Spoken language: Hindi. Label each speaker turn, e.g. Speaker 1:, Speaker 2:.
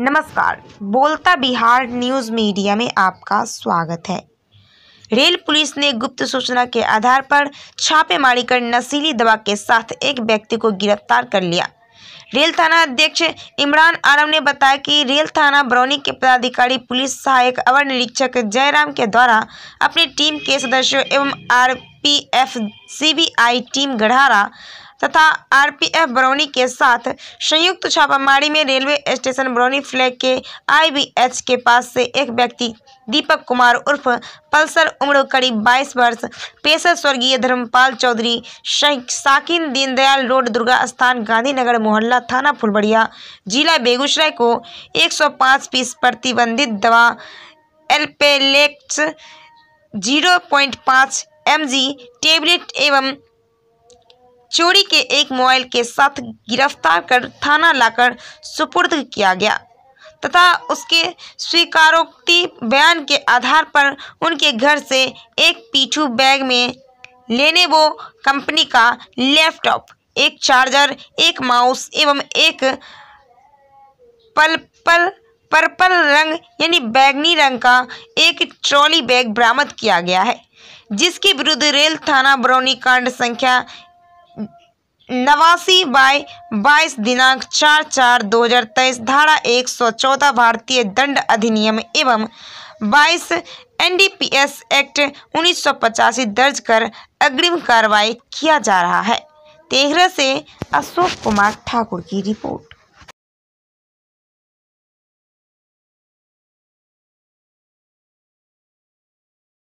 Speaker 1: नमस्कार बोलता बिहार न्यूज़ मीडिया में आपका स्वागत है रेल पुलिस ने गुप्त सूचना के आधार पर छापेमारी कर नशीली दवा के साथ एक व्यक्ति को गिरफ्तार कर लिया रेल थाना अध्यक्ष इमरान आलम ने बताया कि रेल थाना बरौनी के पदाधिकारी पुलिस सहायक अवर निरीक्षक जयराम के द्वारा अपनी टीम के सदस्यों एवं R P RPF CBI team Garhara तथा आरपीएफ बरौनी के साथ संयुक्त छापामारी में रेलवे स्टेशन बरौनी फ्लैग के आईबीएच के पास से एक व्यक्ति दीपक कुमार उर्फ पल्सर उम्र करीब बाईस वर्ष पेशा स्वर्गीय धर्मपाल चौधरी साकिन दीनदयाल रोड दुर्गा स्थान गांधीनगर मोहल्ला थाना फुलबड़िया जिला बेगूसराय को 105 पीस प्रतिबंधित दवा एल्पेलेक्स जीरो पॉइंट पाँच एम टेबलेट एवं चोरी के एक मोबाइल के साथ गिरफ्तार कर थाना लाकर सुपुर्द किया गया तथा उसके स्वीकारोक्ति बयान के आधार पर उनके घर से एक पीठू बैग में लेने वो कंपनी का लैपटॉप एक चार्जर एक माउस एवं एक पल पल पर्पल रंग यानी बैगनी रंग का एक ट्रॉली बैग बरामद किया गया है जिसके विरुद्ध रेल थाना बरौनी कांड संख्या नवासी बाय बाईस दिनांक चार चार दो हजार तेईस धारा एक सौ चौदह भारतीय दंड अधिनियम एवं बाईस एनडीपीएस एक्ट उन्नीस सौ पचासी दर्ज कर अग्रिम कार्रवाई किया जा रहा है तेहरा से अशोक कुमार ठाकुर की रिपोर्ट